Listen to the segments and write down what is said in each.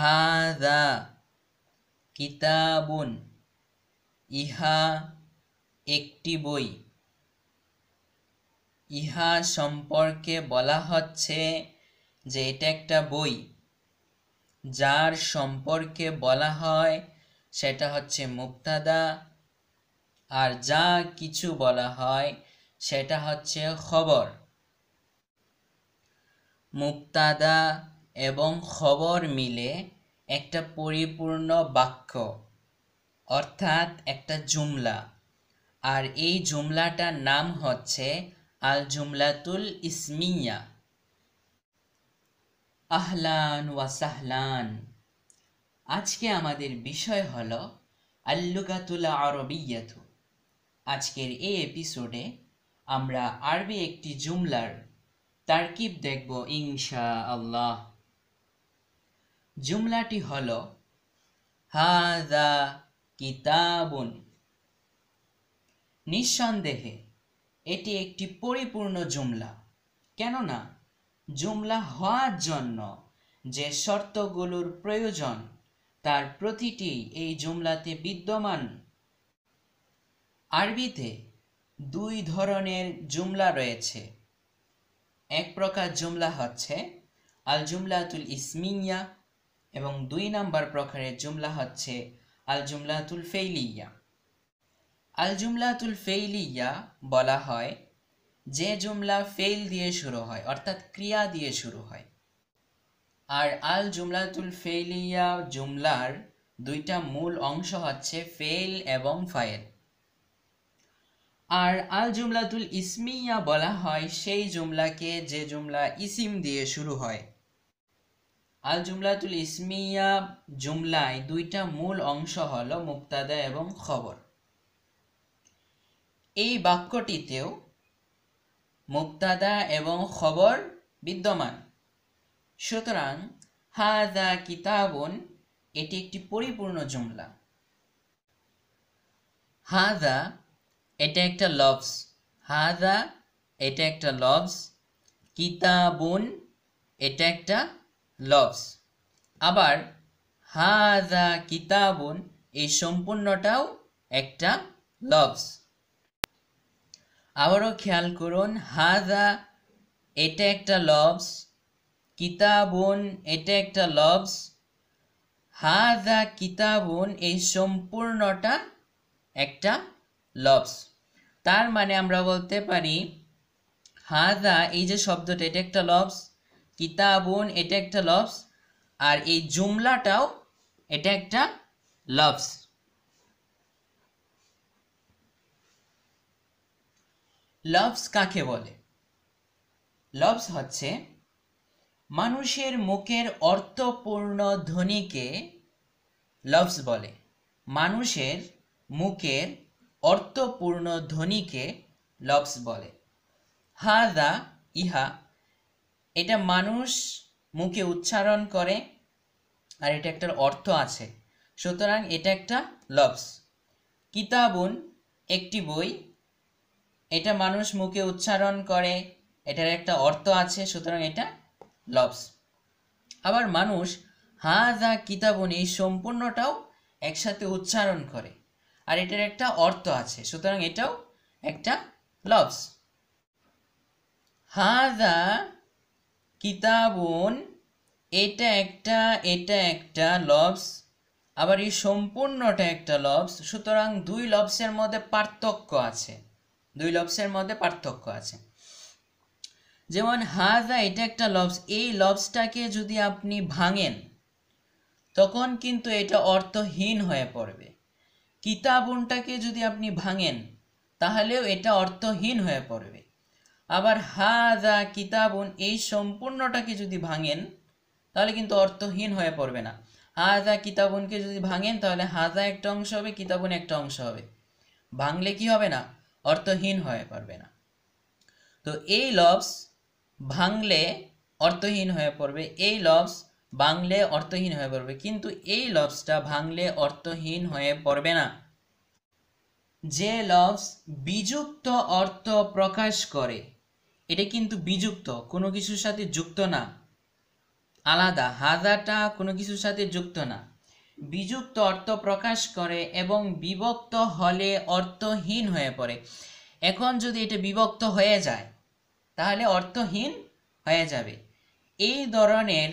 হাদা কিতাবুন ইহা একটি বই ইহা সম্পর্কে বলা হচ্ছে যে এটা একটা বই যার সম্পর্কে বলা হয় সেটা হচ্ছে মুক্তাদা আর যা কিছু বলা হয় সেটা হচ্ছে খবর মুক্তাদা এবং খবর মিলে একটা পরিপূর্ণ বাক্য অর্থাৎ একটা জুমলা আর এই জুমলাটার নাম হচ্ছে আল জুমলাতুল ইসমিয়া আহলান ওয়াসাহলান আজকে আমাদের বিষয় হল আল্লুগাতুল আরবিয়াতু আজকের এই এপিসোডে আমরা আরবি একটি জুমলার তারকিব দেখব ইনশা আল্লাহ জুমলাটি হল হাদা কিতাবুন নিঃসন্দেহে এটি একটি পরিপূর্ণ জুমলা কেননা জুমলা হওয়ার জন্য যে শর্তগুলোর প্রয়োজন তার প্রতিটি এই জুমলাতে বিদ্যমান আরবিতে দুই ধরনের জুমলা রয়েছে এক প্রকার জুমলা হচ্ছে আল জুমলাতুল ইসমিয়া এবং দুই নাম্বার প্রকারের জুমলা হচ্ছে আল জুমলাতুল ফেইলিয়া আল জুমলাতুল ফেইলিয়া বলা হয় যে জুমলা ফেইল দিয়ে শুরু হয় অর্থাৎ ক্রিয়া দিয়ে শুরু হয় আর আল জুমলাতুল ফেইলিয়া জুমলার দুইটা মূল অংশ হচ্ছে ফেইল এবং ফায়েল আর আল জুমলাতুল ইসমিয়া বলা হয় সেই জুমলাকে যে জুমলা ইসিম দিয়ে শুরু হয় আল জুমলাতুল ইসমিয়া জুমলায় দুইটা মূল অংশ হল মুক্তাদা এবং খবর এই বাক্যটিতেও মুক্তাদা এবং খবর বিদ্যমান সুতরাং হাদা কিতাবন এটি একটি পরিপূর্ণ জুমলা হাদা এটা একটা লভস হাদা এটা একটা লভস কিতাবন এটা একটা লভস আবার হাদা কিতাবুন এই সম্পূর্ণটাও একটা লভস আবারও খেয়াল করুন হাদা এটা একটা লভস কিতাবুন এটা একটা লভস হাদা কিতাবুন এই সম্পূর্ণটা একটা লভস তার মানে আমরা বলতে পারি হাদা এই যে শব্দটা এটা একটা লভস কিতাবুন এটা একটা লভস আর এই জুমলাটাও এটা একটা লফস লভস কাকে বলে লভস হচ্ছে মানুষের মুখের অর্থপূর্ণ ধ্বনিকে লভস বলে মানুষের মুখের অর্থপূর্ণ ধ্বনিকে লভস বলে হা দা ইহা এটা মানুষ মুখে উচ্চারণ করে আর এটা একটার অর্থ আছে সুতরাং এটা একটা লভস কিতাবুন একটি বই এটা মানুষ মুখে উচ্চারণ করে এটার একটা অর্থ আছে সুতরাং এটা লভস আবার মানুষ হা যা কিতাবুন এই সম্পূর্ণটাও একসাথে উচ্চারণ করে আর এটার একটা অর্থ আছে সুতরাং এটাও একটা লভস হা যা কিতাবুন এটা একটা এটা একটা লবস আবার এই সম্পূর্ণটা একটা লবস সুতরাং দুই লবসের মধ্যে পার্থক্য আছে দুই লবসের মধ্যে পার্থক্য আছে যেমন হাজা এটা একটা লবস এই লবসটাকে যদি আপনি ভাঙেন তখন কিন্তু এটা অর্থহীন হয়ে পড়বে কিতাবুনটাকে যদি আপনি ভাঙেন তাহলেও এটা অর্থহীন হয়ে পড়বে আবার হাজা কিতাবুন এই সম্পূর্ণটাকে যদি ভাঙেন তাহলে কিন্তু অর্থহীন হয়ে পড়বে না হাজা কিতাবুনকে যদি ভাঙেন তাহলে হাজা একটা অংশ হবে কিতাবুন একটা অংশ হবে ভাঙলে কি হবে না অর্থহীন হয়ে পারবে না তো এই লভস ভাঙলে অর্থহীন হয়ে পড়বে এই লভস ভাঙলে অর্থহীন হয়ে পড়বে কিন্তু এই লভসটা ভাঙলে অর্থহীন হয়ে পড়বে না যে লভস বিযুক্ত অর্থ প্রকাশ করে এটা কিন্তু বিযুক্ত কোনো কিছুর সাথে যুক্ত না আলাদা হাজাটা কোনো কিছুর সাথে যুক্ত না বিযুক্ত অর্থ প্রকাশ করে এবং বিভক্ত হলে অর্থহীন হয়ে পড়ে এখন যদি এটা বিভক্ত হয়ে যায় তাহলে অর্থহীন হয়ে যাবে এই ধরনের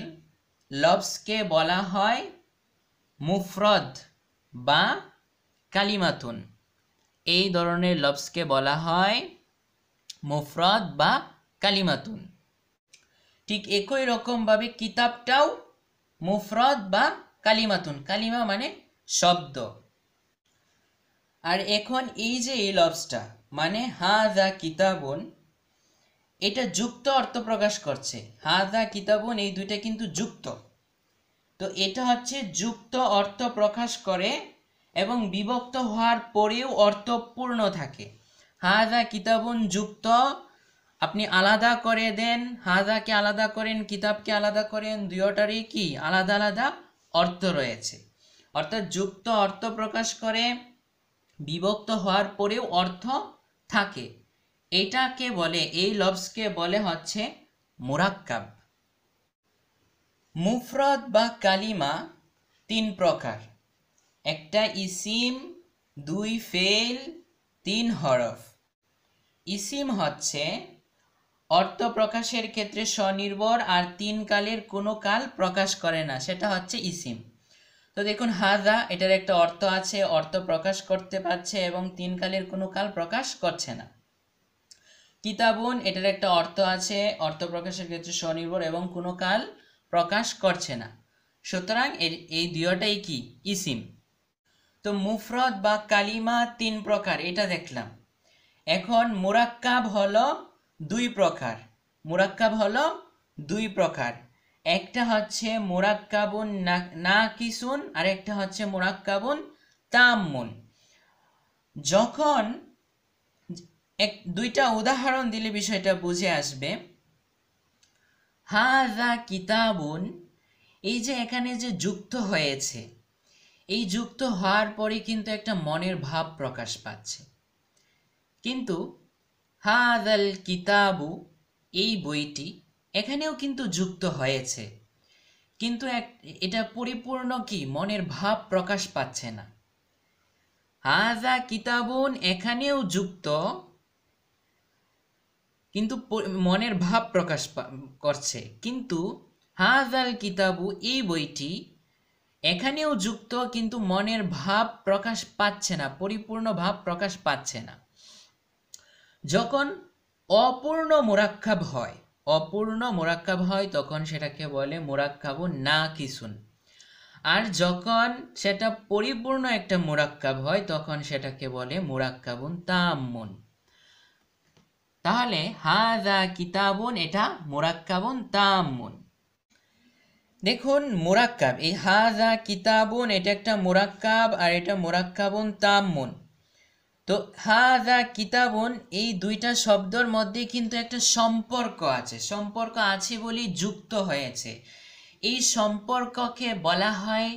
লবসকে বলা হয় মুফরদ বা কালিমাতুন এই ধরনের লবসকে বলা হয় মোফরদ বা কালিমাতুন ঠিক একই রকমভাবে কিতাবটাও মুফরদ বা কালিমাতুন কালিমা মানে শব্দ আর এখন এই যে এই লফসটা মানে হা দা কিতাবন এটা যুক্ত অর্থ প্রকাশ করছে হা দা কিতাবন এই দুইটা কিন্তু যুক্ত তো এটা হচ্ছে যুক্ত অর্থ প্রকাশ করে এবং বিভক্ত হওয়ার পরেও অর্থপূর্ণ থাকে হাজা কিতাবুন যুক্ত আপনি আলাদা করে দেন হাজাকে আলাদা করেন কিতাবকে আলাদা করেন দুয়োটারই কি আলাদা আলাদা অর্থ রয়েছে অর্থাৎ যুক্ত অর্থ প্রকাশ করে বিভক্ত হওয়ার পরেও অর্থ থাকে এটাকে বলে এই লফসকে বলে হচ্ছে মুরাক্কাব মুফরদ বা কালিমা তিন প্রকার একটা ইসিম দুই ফেল তিন হরফ ইসিম হচ্ছে অর্থ প্রকাশের ক্ষেত্রে স্বনির্ভর আর তিন কালের কোনো কাল প্রকাশ করে না সেটা হচ্ছে ইসিম তো দেখুন হাজা এটার একটা অর্থ আছে অর্থ প্রকাশ করতে পারছে এবং তিন কালের কোনো কাল প্রকাশ করছে না কিতাবন এটার একটা অর্থ আছে অর্থ প্রকাশের ক্ষেত্রে স্বনির্ভর এবং কোনো কাল প্রকাশ করছে না সুতরাং এর এই দুয়োটাই কি ইসিম তো মুফরত বা কালিমা তিন প্রকার এটা দেখলাম এখন মোরাক্কাব হলো দুই প্রকার মোরাক্কাব হলো দুই প্রকার একটা হচ্ছে মোরাক্কাবুন না কিসুন আর একটা হচ্ছে মোরাক্কাবুন তামুন যখন এক দুইটা উদাহরণ দিলে বিষয়টা বুঝে আসবে হাজা কিতাবুন এই যে এখানে যে যুক্ত হয়েছে এই যুক্ত হওয়ার পরে কিন্তু একটা মনের ভাব প্রকাশ পাচ্ছে কিন্তু হাদাল কিতাবু এই বইটি এখানেও কিন্তু যুক্ত হয়েছে কিন্তু এক এটা পরিপূর্ণ কি মনের ভাব প্রকাশ পাচ্ছে না হাজা কিতাবুন এখানেও যুক্ত কিন্তু মনের ভাব প্রকাশ করছে কিন্তু হাজাল কিতাবু এই বইটি এখানেও যুক্ত কিন্তু মনের ভাব প্রকাশ পাচ্ছে না পরিপূর্ণ ভাব প্রকাশ পাচ্ছে না যখন অপূর্ণ মোরাক্কাব হয় অপূর্ণ মোরাক্কাব হয় তখন সেটাকে বলে মোরাক্ষাব না কিসুন আর যখন সেটা পরিপূর্ণ একটা মোরাক্কাব হয় তখন সেটাকে বলে মোরাক্কাবুন তাম্মুন তাহলে হা যা কিতাবুন এটা মোরাক্কাবুন তাম্মুন দেখুন মোরাক্কাব এই হা যা কিতাবুন এটা একটা মোরাক্কাব আর এটা মোরাক্কাবুন তাম্মুন তো হাদা কিতাবন এই দুইটা শব্দর মধ্যে কিন্তু একটা সম্পর্ক আছে সম্পর্ক আছে বলেই যুক্ত হয়েছে এই সম্পর্ককে বলা হয়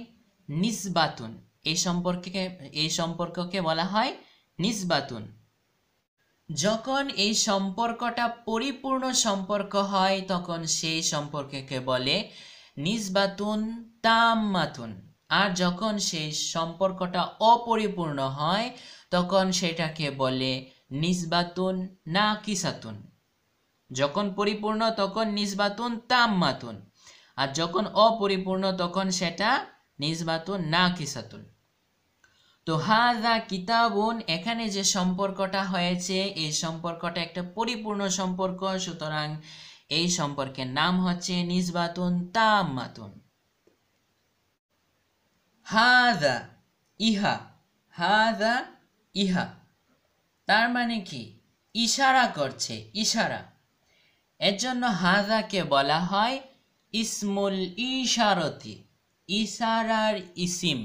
নিসবাতুন এই সম্পর্কে এই সম্পর্ককে বলা হয় নিসবাতুন যখন এই সম্পর্কটা পরিপূর্ণ সম্পর্ক হয় তখন সেই সম্পর্ককে বলে নিসবাতুন তাম্মাতুন আর যখন সেই সম্পর্কটা অপরিপূর্ণ হয় তখন সেটাকে বলে নিসবাতুন না কিসাতুন যখন পরিপূর্ণ তখন নিজবাতুন তাম্মাতুন আর যখন অপরিপূর্ণ তখন সেটা নিসবাতুন না কিসাতুন তো হাজা কিতাবুন এখানে যে সম্পর্কটা হয়েছে এই সম্পর্কটা একটা পরিপূর্ণ সম্পর্ক সুতরাং এই সম্পর্কের নাম হচ্ছে নিজবাতুন তাম্মাতুন হাজা ইহা হাজা ইহা তার মানে কি ইশারা করছে ইশারা এর জন্য হাজাকে বলা হয় ইসমুল ইশারতি ইশারার ইসিম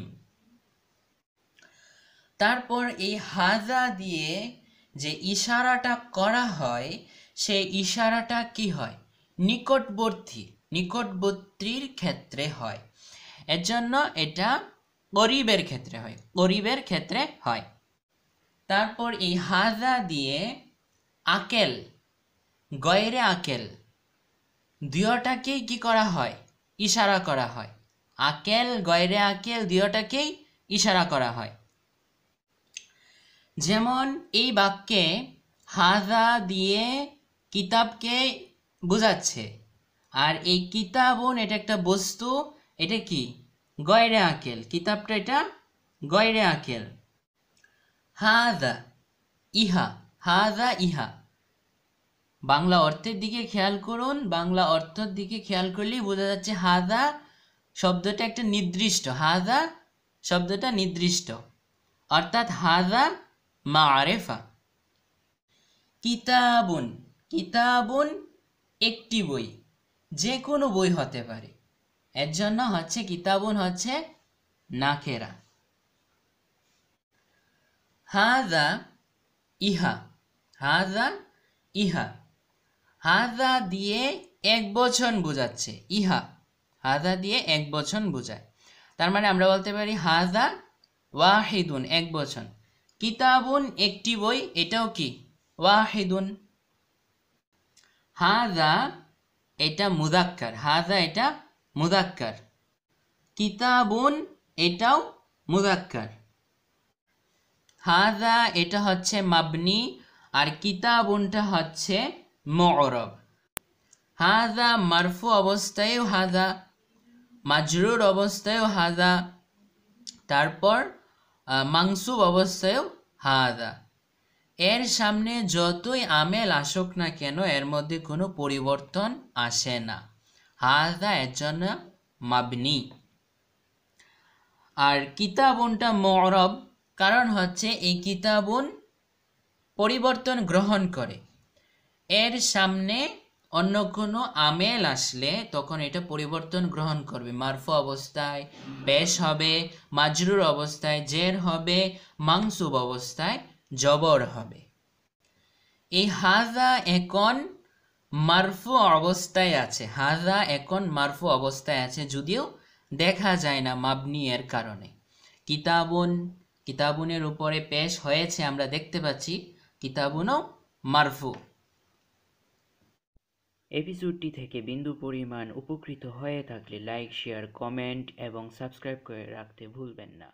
তারপর এই হাজা দিয়ে যে ইশারাটা করা হয় সে ইশারাটা কি হয় নিকটবর্তী নিকটবর্তীর ক্ষেত্রে হয় এর জন্য এটা গরিবের ক্ষেত্রে হয় গরিবের ক্ষেত্রে হয় তারপর এই হাজা দিয়ে আকেল গয়রে আকেল দুয়োটাকেই কি করা হয় ইশারা করা হয় আকেল গয়রে আকেল দুয়োটাকেই ইশারা করা হয় যেমন এই বাক্যে হাজা দিয়ে কিতাবকে বোঝাচ্ছে আর এই কিতাবন এটা একটা বস্তু এটা কি গয়রে আকেল কিতাবটা এটা গয়রে আকেল হাদা ইহা হাদা ইহা বাংলা অর্থের দিকে খেয়াল করুন বাংলা অর্থের দিকে খেয়াল করলেই বোঝা যাচ্ছে হাদা শব্দটা একটা নির্দিষ্ট হাদা শব্দটা নির্দিষ্ট অর্থাৎ হাদা মা আরেফা কিতাবন কিতাবন একটি বই যে কোনো বই হতে পারে এর জন্য হচ্ছে কিতাবন হচ্ছে নাকেরা هذا ইহা হাজা ইহা হাজা দিয়ে এক বচন বোঝাচ্ছে ইহা হাজা দিয়ে এক বচন বোঝায় তার মানে আমরা বলতে পারি হাজা ওয়াহিদুন এক বচন কিতাবুন একটি বই এটাও কি ওয়াহিদুন হাজা এটা মুদাক্কার হাজা এটা মুদাক্কার কিতাবুন এটাও মুদাক্কার হাদা এটা হচ্ছে মাবনি আর কিতাবনটা হচ্ছে মরব হাদা মারফু অবস্থায়ও হাদা মাজরুর অবস্থায়ও হাদা তারপর মাংসু অবস্থায়ও হাদা এর সামনে যতই আমেল আসুক না কেন এর মধ্যে কোনো পরিবর্তন আসে না হাদা এর জন্য মাবনি আর কিতাবনটা মরব কারণ হচ্ছে এই কিতাবুন পরিবর্তন গ্রহণ করে এর সামনে অন্য কোনো আমেল আসলে তখন এটা পরিবর্তন গ্রহণ করবে মারফু অবস্থায় বেশ হবে মাজরুর অবস্থায় জের হবে মাংসুব অবস্থায় জবর হবে এই হাজা এখন মারফু অবস্থায় আছে হাজা এখন মারফু অবস্থায় আছে যদিও দেখা যায় না মাবনি এর কারণে কিতাবন কিতাবুনের উপরে পেশ হয়েছে আমরা দেখতে পাচ্ছি কিতাবুনও মারফু এপিসোডটি থেকে বিন্দু পরিমাণ উপকৃত হয়ে থাকলে লাইক শেয়ার কমেন্ট এবং সাবস্ক্রাইব করে রাখতে ভুলবেন না